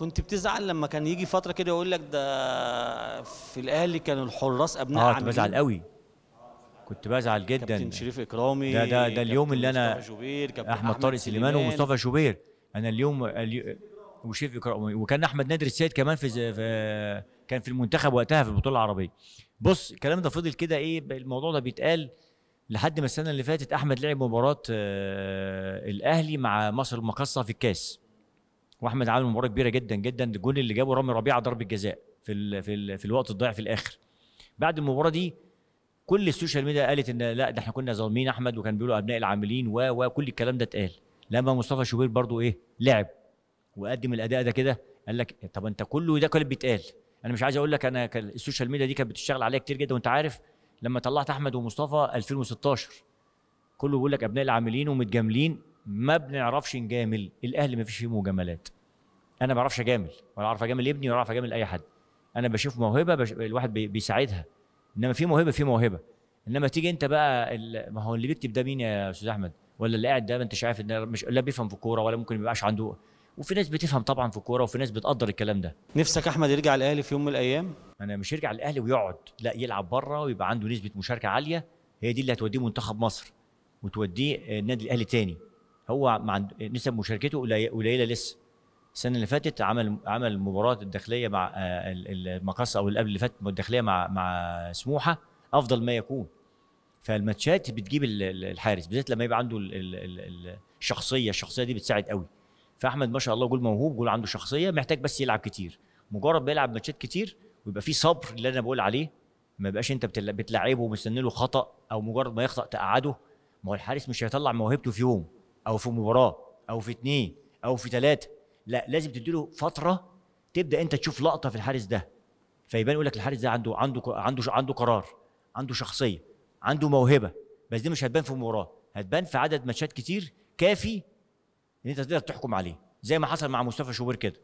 كنت بتزعل لما كان يجي فتره كده يقول لك ده في الاهلي كانوا الحراس ابناء اه كنت بزعل قوي كنت بزعل جدا كابتن شريف اكرامي ده ده, ده اليوم اللي انا احمد طارق سليمان ومصطفى شوبير انا اليوم وشريف اكرامي وكان احمد نادر السيد كمان في, في كان في المنتخب وقتها في البطوله العربيه بص الكلام ده فضل كده ايه الموضوع ده بيتقال لحد ما السنه اللي فاتت احمد لعب مباراه آه، الاهلي مع مصر المقاصه في الكاس واحمد عامل مباراه كبيره جدا جدا الجول اللي جابه رامي ربيعه ضربه جزاء في الـ في الـ في الوقت الضايع في الاخر بعد المباراه دي كل السوشيال ميديا قالت ان لا ده احنا كنا ظالمين احمد وكان بيقولوا ابناء العاملين و وكل الكلام ده اتقال لما مصطفى شوبير برضو ايه لعب وقدم الاداء ده كده قال لك طب انت كله ده كان بيتقال انا مش عايز اقول لك انا السوشيال ميديا دي كانت بتشتغل عليا كتير جدا وانت عارف لما طلعت احمد ومصطفى 2016 كله بيقول لك ابناء العاملين ومتجاملين ما بنعرفش نجامل الاهلي ما فيش فيه مجاملات انا ما بعرفش اجامل ولا اعرف اجامل ابني ولا اعرف اجامل اي حد انا بشوف موهبه بش... الواحد بي... بيساعدها انما في موهبه في موهبه انما تيجي انت بقى ال... ما هو اللي بيكتب ده مين يا استاذ احمد ولا اللي قاعد ده ما انت شايف ان مش لا بيفهم في الكوره ولا ممكن ما يبقاش عنده وفي ناس بتفهم طبعا في الكوره وفي ناس بتقدر الكلام ده نفسك احمد يرجع الاهلي في يوم من الايام انا مش يرجع الاهلي ويقعد لا يلعب بره ويبقى عنده نسبه مشاركه عاليه هي دي اللي هتوديه منتخب مصر وتوديه النادي الاهلي تاني هو مع نسب مشاركته قليله لسه السنه اللي فاتت عمل عمل مباراه الداخليه مع آه، المقص او اللي قبل اللي فات الداخليه مع مع سموحه افضل ما يكون فالماتشات بتجيب الحارس بالذات لما يبقى عنده الشخصيه الشخصيه دي بتساعد قوي فاحمد ما شاء الله جول موهوب جول عنده شخصيه محتاج بس يلعب كتير مجرد بيلعب ماتشات كتير ويبقى في صبر اللي انا بقول عليه ما يبقاش انت بتلعبه ومستني له خطا او مجرد ما يخطا تقعده ما هو الحارس مش هيطلع موهبته في يوم او في مباراه او في اتنين او في ثلاثه لا لازم تديله فتره تبدا انت تشوف لقطه في الحارس ده فيبان يقول لك الحارس ده عنده عنده عنده عنده قرار عنده شخصيه عنده موهبه بس دي مش هتبان في مباراه هتبان في عدد ماتشات كتير كافي ان انت تقدر تحكم عليه زي ما حصل مع مصطفى شوبير كده